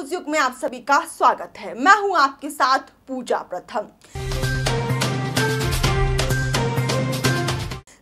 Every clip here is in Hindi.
न्यूज युग में आप सभी का स्वागत है मैं हूं आपके साथ पूजा प्रथम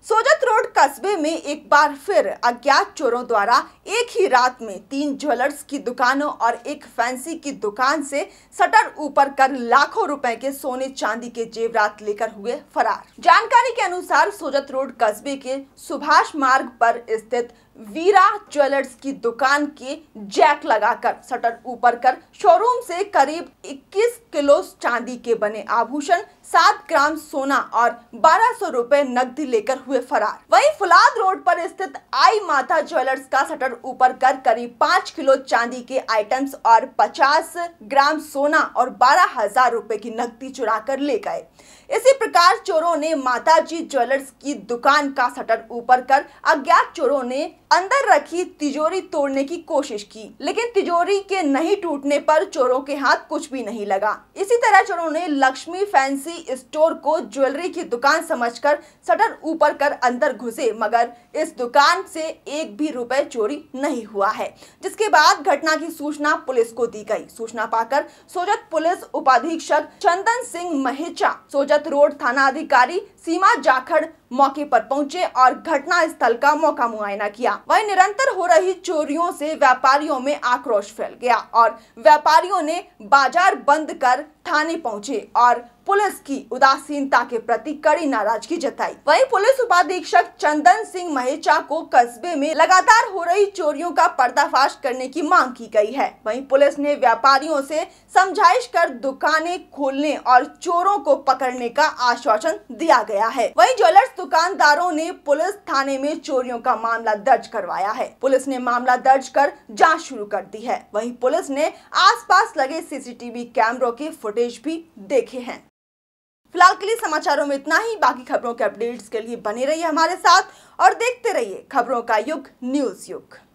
सोजत रोड कस्बे में एक बार फिर अज्ञात चोरों द्वारा एक ही रात में तीन ज्वेलर्स की दुकानों और एक फैंसी की दुकान से सटर ऊपर कर लाखों रुपए के सोने चांदी के जेवरात लेकर हुए फरार जानकारी के अनुसार सोजत रोड कस्बे के सुभाष मार्ग पर स्थित वीरा ज्वेलर्स की दुकान के जैक लगाकर शटर ऊपर कर शोरूम से करीब 21 किलो चांदी के बने आभूषण 7 ग्राम सोना और बारह सौ रूपए नकदी लेकर हुए फरार वहीं फुलाद रोड पर स्थित आई माता ज्वेलर्स का शटर ऊपर कर करीब 5 किलो चांदी के आइटम्स और 50 ग्राम सोना और बारह हजार रूपए की नकदी चुरा कर ले गए इसी प्रकार चोरों ने माताजी ज्वेलर्स की दुकान का शटर ऊपर कर अज्ञात चोरों ने अंदर रखी तिजोरी तोड़ने की कोशिश की लेकिन तिजोरी के नहीं टूटने पर चोरों के हाथ कुछ भी नहीं लगा इसी तरह चोरों ने लक्ष्मी फैंसी स्टोर को ज्वेलरी की दुकान समझकर शटर ऊपर कर अंदर घुसे मगर इस दुकान से एक भी रुपए चोरी नहीं हुआ है जिसके बाद घटना की सूचना पुलिस को दी गई सूचना पाकर सोजत पुलिस उपाधीक्षक चंदन सिंह महेचा सोजत रोड थाना अधिकारी सीमा जाखड़ मौके पर पहुंचे और घटना स्थल का मौका मुआयना किया वहीं निरंतर हो रही चोरियों से व्यापारियों में आक्रोश फैल गया और व्यापारियों ने बाजार बंद कर थाने पहुंचे और पुलिस की उदासीनता के प्रति कड़ी नाराजगी जताई वहीं पुलिस उपाधीक्षक चंदन सिंह महेचा को कस्बे में लगातार हो रही चोरियों का पर्दाफाश करने की मांग की गई है वहीं पुलिस ने व्यापारियों से समझाइश कर दुकानें खोलने और चोरों को पकड़ने का आश्वासन दिया गया है वहीं ज्वेलर्स दुकानदारों ने पुलिस थाने में चोरियों का मामला दर्ज करवाया है पुलिस ने मामला दर्ज कर जाँच शुरू कर दी है वही पुलिस ने आस लगे सीसीटीवी कैमरों के फुटेज भी देखे हैं फिलहाल के लिए समाचारों में इतना ही बाकी खबरों के अपडेट्स के लिए बने रहिए हमारे साथ और देखते रहिए खबरों का युग न्यूज युग